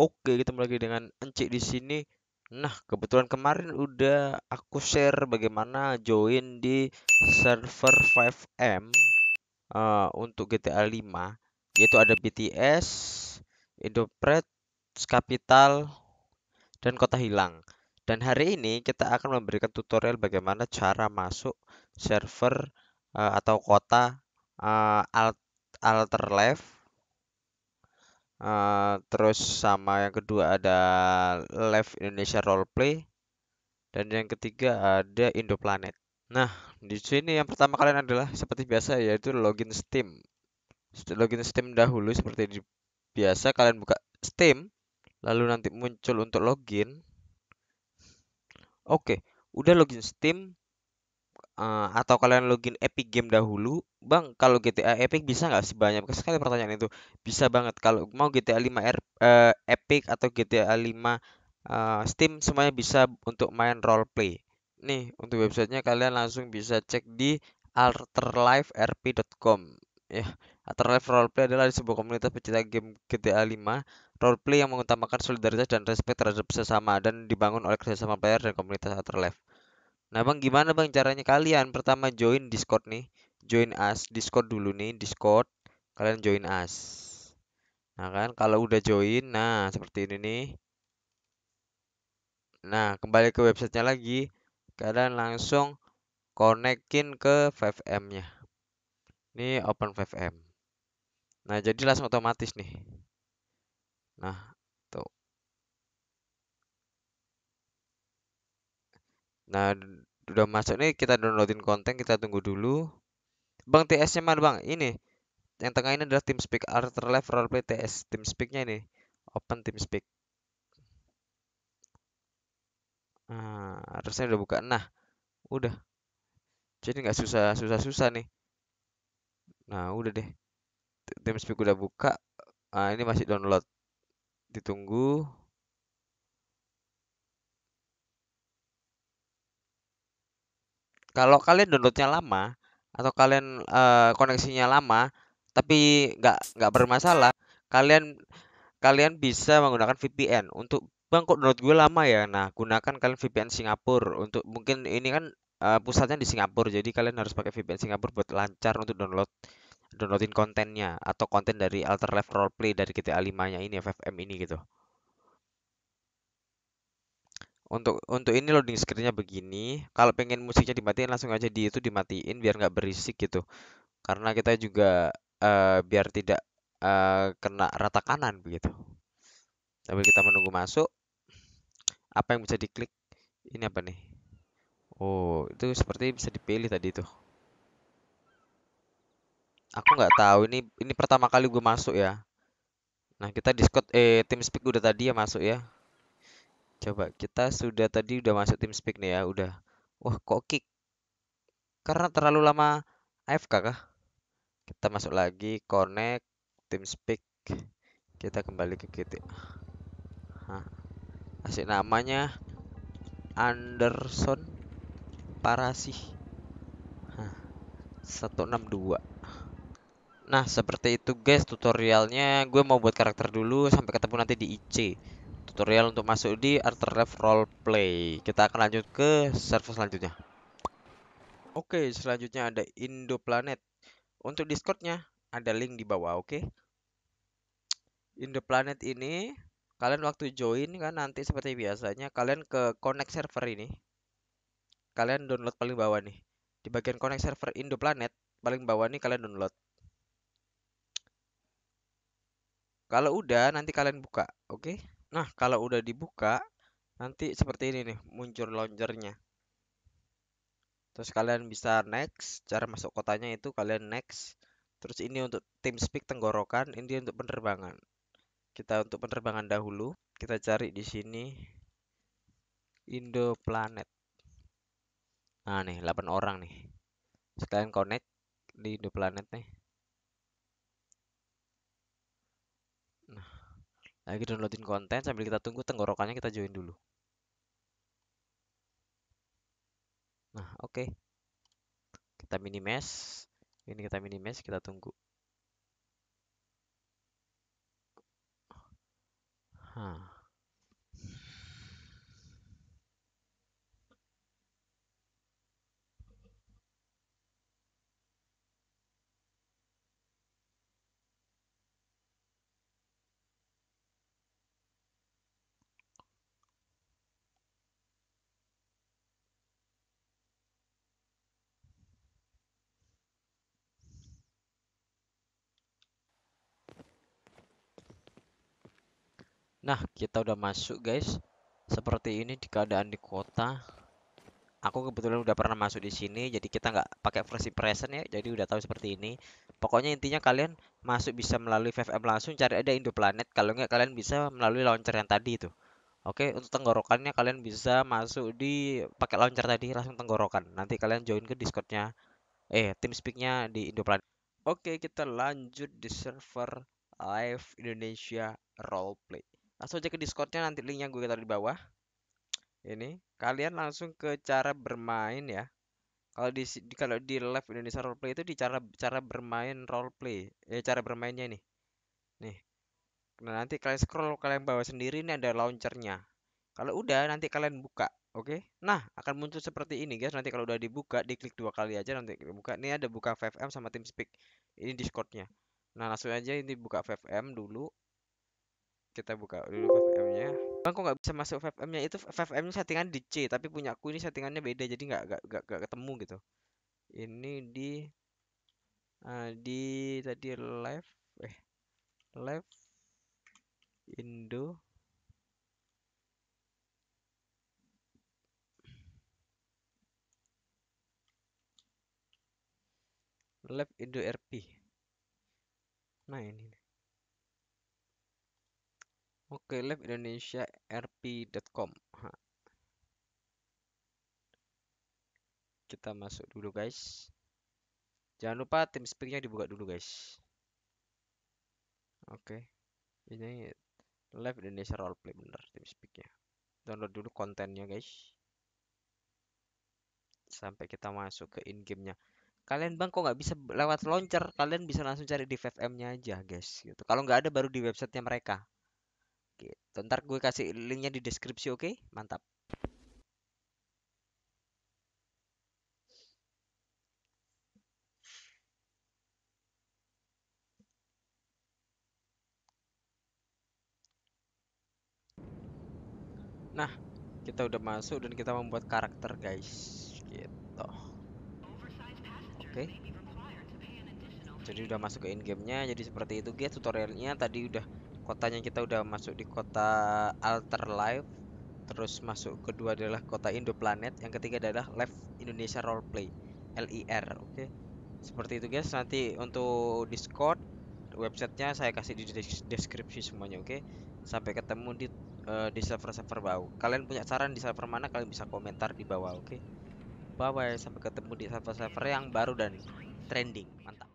Oke, ketemu lagi dengan Encik di sini. Nah, kebetulan kemarin udah aku share bagaimana join di server 5M uh, eh, untuk GTA 5, yaitu ada BTS, Indopret, Capital, dan Kota Hilang. Dan hari ini kita akan memberikan tutorial bagaimana cara masuk server uh, atau kota uh, alt life Uh, terus sama yang kedua ada Live Indonesia Roleplay dan yang ketiga ada Indo Planet. Nah, di sini yang pertama kalian adalah seperti biasa yaitu login Steam. Login Steam dahulu seperti di biasa kalian buka Steam, lalu nanti muncul untuk login. Oke, udah login Steam, uh, atau kalian login Epic Game dahulu, "Bang, kalau GTA Epic bisa nggak sih?" Banyak sekali pertanyaan itu. Bisa banget kalau mau GTA 5 R uh, Epic atau GTA 5, uh, eh, Steam semuanya bisa untuk main role play. Nih, untuk websitenya kalian langsung bisa cek di alterliferp.com. ya. Afterlife Roleplay adalah sebuah komunitas pecinta game GTA 5 roleplay yang mengutamakan solidaritas dan respect terhadap sesama dan dibangun oleh kerjasama player dan komunitas Afterlife. Nah bang gimana bang caranya kalian pertama join Discord nih, join us Discord dulu nih Discord, kalian join us. Nah kan kalau udah join, nah seperti ini nih. Nah kembali ke websitenya lagi, kalian langsung konekin ke 5M-nya. Ini open 5M. Nah jadi langsung otomatis nih. Nah Nah, udah masuk nih kita downloadin konten, kita tunggu dulu. Bang TS-nya mana bang? Ini yang tengah ini adalah TeamSpeak Arthur Live Roleplay TS. TeamSpeak-nya ini. Open TeamSpeak. Nah, harusnya udah buka. Nah, udah. Jadi nggak susah susah susah nih. Nah, udah deh. TeamSpeak udah buka. Nah, ini masih download. Ditunggu. Kalau kalian downloadnya lama atau kalian eee, koneksinya lama tapi nggak nggak bermasalah, kalian kalian bisa menggunakan VPN untuk, "Bang, kok download gue lama ya?" Nah, gunakan kalian VPN Singapura untuk mungkin ini kan, eee, pusatnya di Singapura, jadi kalian harus pakai VPN Singapura buat lancar untuk download downloadin kontennya atau konten dari Alter Left Roleplay dari GTA 5-nya ini, FFM ini gitu. Untuk untuk ini loading screennya begini. Kalau pengen musiknya dimatiin langsung aja di itu dimatiin biar nggak berisik gitu. Karena kita juga uh, biar tidak uh, kena rata kanan begitu. Tapi kita menunggu masuk. Apa yang bisa diklik? Ini apa nih? Oh, itu seperti bisa dipilih tadi tuh. Aku nggak tahu ini ini pertama kali gue masuk ya. Nah, kita Discord eh tim speak udah tadi ya masuk ya. Coba kita sudah tadi udah masuk tim speak nih ya, udah. Wah, kok kick? Karena terlalu lama AFK kah? Kita masuk lagi connect tim speak. Kita kembali ke kita Hah. Asik namanya Anderson Parasih. Hah. 162. Nah, seperti itu guys tutorialnya. Gue mau buat karakter dulu sampai ketemu nanti di IC tutorial untuk masuk di Arteref Play. Kita akan lanjut ke server selanjutnya. Oke, selanjutnya ada Indo Planet. Untuk Discordnya ada link di bawah, oke? Indo Planet ini kalian waktu join kan nanti seperti biasanya kalian ke connect server ini. Kalian download paling bawah nih. Di bagian connect server Indo Planet paling bawah nih kalian download. Kalau udah nanti kalian buka, oke? Okay? Nah, kalau udah dibuka, nanti seperti ini nih, muncul launchernya. Terus kalian bisa next, cara masuk kotanya itu kalian next. Terus ini untuk tim speak tenggorokan, ini untuk penerbangan. Kita untuk penerbangan dahulu, kita cari di sini Indo Planet. Nah nih, 8 orang nih. Sekalian connect di Indo Planet nih. Lagi downloadin konten sambil kita tunggu tenggorokannya kita join dulu. Nah, oke. Okay. Kita minimize Ini kita minimize kita tunggu. Hah. Nah, kita udah masuk guys. Seperti ini di keadaan di kota. Aku kebetulan udah pernah masuk di sini, jadi kita nggak pakai versi present ya. Jadi udah tahu seperti ini. Pokoknya intinya kalian masuk bisa melalui FFM langsung, cari ada Indoplanet. Kalau nggak kalian bisa melalui launcher yang tadi itu. Oke, untuk tenggorokannya kalian bisa masuk di pakai launcher tadi langsung tenggorokan. Nanti kalian join ke Discordnya, eh tim speaknya di Indoplanet. Oke, kita lanjut di server Live Indonesia Roleplay langsung aja ke Discordnya nanti linknya gue taruh di bawah ini kalian langsung ke cara bermain ya kalau di, kalau di live Indonesia roleplay itu di cara cara bermain roleplay ya cara bermainnya nih nih nah nanti kalian scroll kalian bawa sendiri ini ada launchernya kalau udah nanti kalian buka oke okay? nah akan muncul seperti ini guys nanti kalau udah dibuka diklik dua kali aja nanti buka ini ada buka 5M sama speak. ini Discordnya nah langsung aja ini buka 5M dulu kita buka dulu 5M-nya. Bang, kok nggak bisa masuk 5M-nya? Itu 5M-nya settingan di C, tapi punya aku ini settingannya beda, jadi nggak nggak nggak ketemu gitu. Ini di uh, di tadi live, eh live Indo. live Indo RP. Nah ini. Oke, live Indonesia rp.com. Kita masuk dulu, guys. Jangan lupa tim speaknya dibuka dulu, guys. Oke. Ini live Indonesia Roleplay bener tim speaknya. Download dulu kontennya, guys. Sampai kita masuk ke in-game-nya kalian bang kok nggak bisa lewat launcher kalian bisa langsung cari di ffm nya aja guys gitu kalau nggak ada baru di websitenya mereka gitu ntar gue kasih linknya di deskripsi oke okay? mantap Nah, kita udah masuk dan kita membuat karakter, guys. Gitu. Oke. Okay. Jadi udah masuk ke in nya Jadi seperti itu, guys. Tutorialnya tadi udah kotanya kita udah masuk di kota alter life terus masuk kedua adalah kota indo planet yang ketiga adalah live indonesia roleplay lir oke okay? seperti itu guys nanti untuk discord websitenya saya kasih di deskripsi semuanya oke okay? sampai ketemu di uh, di server server bau kalian punya saran di server mana kalian bisa komentar di bawah oke okay? bye bye sampai ketemu di server server yang baru dan trending mantap